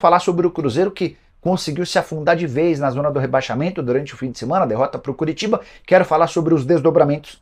falar sobre o Cruzeiro que conseguiu se afundar de vez na zona do rebaixamento durante o fim de semana, derrota para o Curitiba. Quero falar sobre os desdobramentos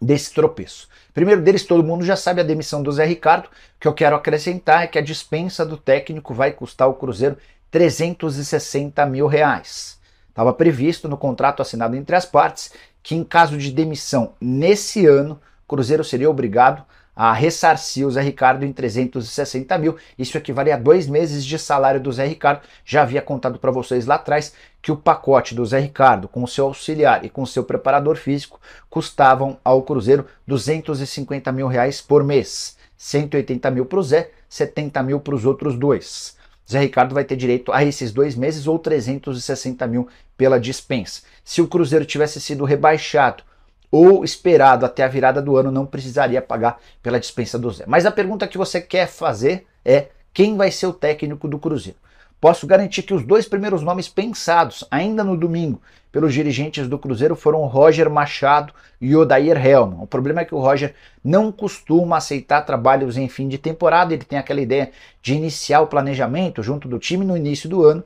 desse tropeço. Primeiro deles, todo mundo já sabe a demissão do Zé Ricardo. O que eu quero acrescentar é que a dispensa do técnico vai custar o Cruzeiro 360 mil reais. Estava previsto no contrato assinado entre as partes que, em caso de demissão nesse ano, o Cruzeiro seria obrigado a ressarcir o Zé Ricardo em 360 mil. Isso equivale a dois meses de salário do Zé Ricardo. Já havia contado para vocês lá atrás que o pacote do Zé Ricardo, com o seu auxiliar e com o seu preparador físico, custavam ao Cruzeiro 250 mil reais por mês. 180 mil para o Zé, 70 mil para os outros dois. Zé Ricardo vai ter direito a esses dois meses ou 360 mil pela dispensa. Se o Cruzeiro tivesse sido rebaixado ou esperado até a virada do ano não precisaria pagar pela dispensa do Zé. Mas a pergunta que você quer fazer é quem vai ser o técnico do Cruzeiro? Posso garantir que os dois primeiros nomes pensados ainda no domingo pelos dirigentes do Cruzeiro foram Roger Machado e Odair Helm. O problema é que o Roger não costuma aceitar trabalhos em fim de temporada, ele tem aquela ideia de iniciar o planejamento junto do time no início do ano,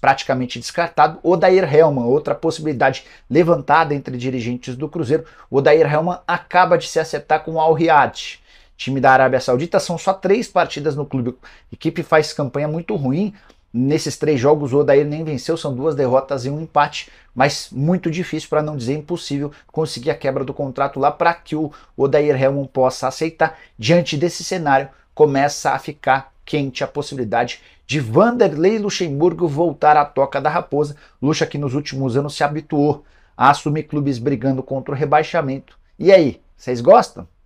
praticamente descartado. Odair Helman, outra possibilidade levantada entre dirigentes do Cruzeiro. Odair Helman acaba de se acertar com o Al Riyadh, time da Arábia Saudita. São só três partidas no clube. equipe faz campanha muito ruim. Nesses três jogos, o Odair nem venceu, são duas derrotas e um empate, mas muito difícil, para não dizer impossível, conseguir a quebra do contrato lá para que o Odair Helman possa aceitar. Diante desse cenário, começa a ficar quente a possibilidade de Vanderlei Luxemburgo voltar à toca da raposa. Luxa que nos últimos anos se habituou a assumir clubes brigando contra o rebaixamento. E aí, vocês gostam?